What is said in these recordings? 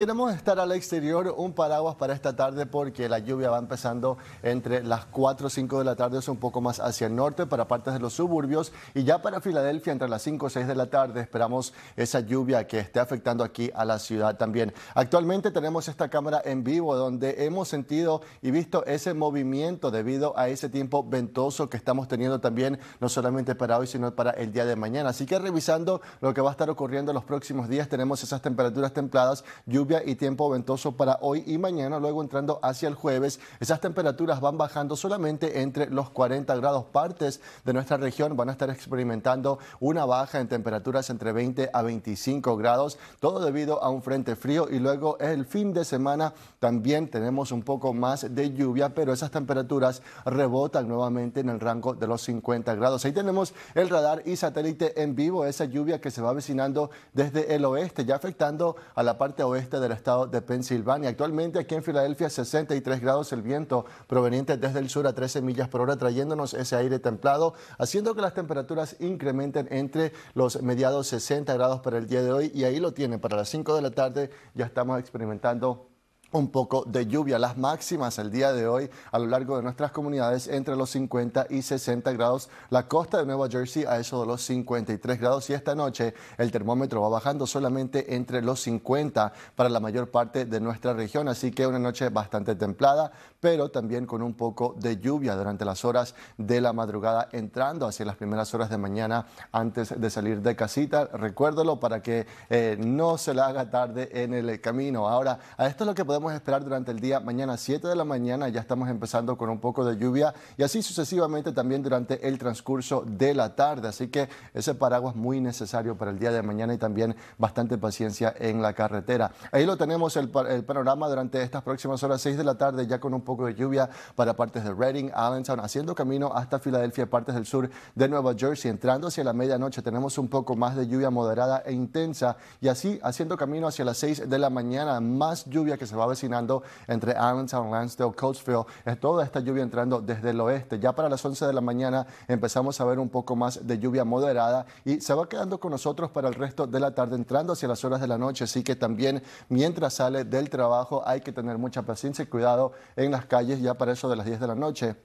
Queremos estar al exterior, un paraguas para esta tarde porque la lluvia va empezando entre las 4 o 5 de la tarde, es un poco más hacia el norte para partes de los suburbios y ya para Filadelfia entre las 5 o 6 de la tarde esperamos esa lluvia que esté afectando aquí a la ciudad también. Actualmente tenemos esta cámara en vivo donde hemos sentido y visto ese movimiento debido a ese tiempo ventoso que estamos teniendo también, no solamente para hoy sino para el día de mañana. Así que revisando lo que va a estar ocurriendo en los próximos días, tenemos esas temperaturas templadas, lluvia y tiempo ventoso para hoy y mañana, luego entrando hacia el jueves. Esas temperaturas van bajando solamente entre los 40 grados. Partes de nuestra región van a estar experimentando una baja en temperaturas entre 20 a 25 grados, todo debido a un frente frío y luego el fin de semana también tenemos un poco más de lluvia, pero esas temperaturas rebotan nuevamente en el rango de los 50 grados. Ahí tenemos el radar y satélite en vivo, esa lluvia que se va avecinando desde el oeste, ya afectando a la parte oeste del estado de Pensilvania. Actualmente aquí en Filadelfia 63 grados el viento proveniente desde el sur a 13 millas por hora trayéndonos ese aire templado, haciendo que las temperaturas incrementen entre los mediados 60 grados para el día de hoy y ahí lo tienen para las 5 de la tarde ya estamos experimentando un poco de lluvia. Las máximas el día de hoy a lo largo de nuestras comunidades entre los 50 y 60 grados. La costa de Nueva Jersey a eso de los 53 grados y esta noche el termómetro va bajando solamente entre los 50 para la mayor parte de nuestra región. Así que una noche bastante templada, pero también con un poco de lluvia durante las horas de la madrugada entrando hacia las primeras horas de mañana antes de salir de casita. Recuérdalo para que eh, no se le haga tarde en el camino. Ahora, a esto es lo que podemos podemos esperar durante el día. Mañana 7 de la mañana ya estamos empezando con un poco de lluvia y así sucesivamente también durante el transcurso de la tarde. Así que ese paraguas muy necesario para el día de mañana y también bastante paciencia en la carretera. Ahí lo tenemos el, panorama durante estas próximas horas, 6 de la tarde, ya con un poco de lluvia para partes de Reading, Allentown, haciendo camino hasta Filadelfia, partes del sur de Nueva Jersey. Entrando hacia la medianoche tenemos un poco más de lluvia moderada e intensa y así haciendo camino hacia las 6 de la mañana, más lluvia que se va a Vecinando entre Allentown, Lansdale, Coatesville. Es toda esta lluvia entrando desde el oeste. Ya para las 11 de la mañana empezamos a ver un poco más de lluvia moderada y se va quedando con nosotros para el resto de la tarde, entrando hacia las horas de la noche. Así que también mientras sale del trabajo hay que tener mucha paciencia y cuidado en las calles ya para eso de las 10 de la noche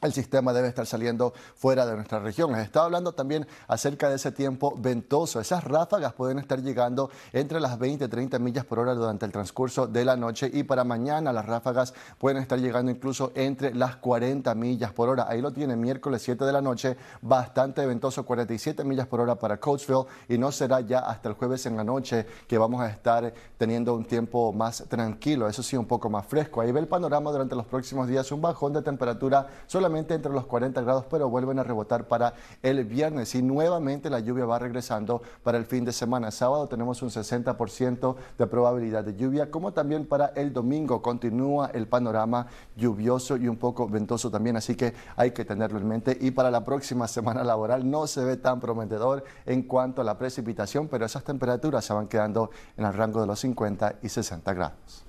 el sistema debe estar saliendo fuera de nuestra región. Les estaba hablando también acerca de ese tiempo ventoso. Esas ráfagas pueden estar llegando entre las 20 y 30 millas por hora durante el transcurso de la noche y para mañana las ráfagas pueden estar llegando incluso entre las 40 millas por hora. Ahí lo tiene miércoles 7 de la noche, bastante ventoso, 47 millas por hora para Coatesville y no será ya hasta el jueves en la noche que vamos a estar teniendo un tiempo más tranquilo, eso sí, un poco más fresco. Ahí ve el panorama durante los próximos días, un bajón de temperatura solamente entre los 40 grados, pero vuelven a rebotar para el viernes. Y nuevamente la lluvia va regresando para el fin de semana. Sábado tenemos un 60% de probabilidad de lluvia, como también para el domingo. Continúa el panorama lluvioso y un poco ventoso también, así que hay que tenerlo en mente. Y para la próxima semana laboral no se ve tan prometedor en cuanto a la precipitación, pero esas temperaturas se van quedando en el rango de los 50 y 60 grados.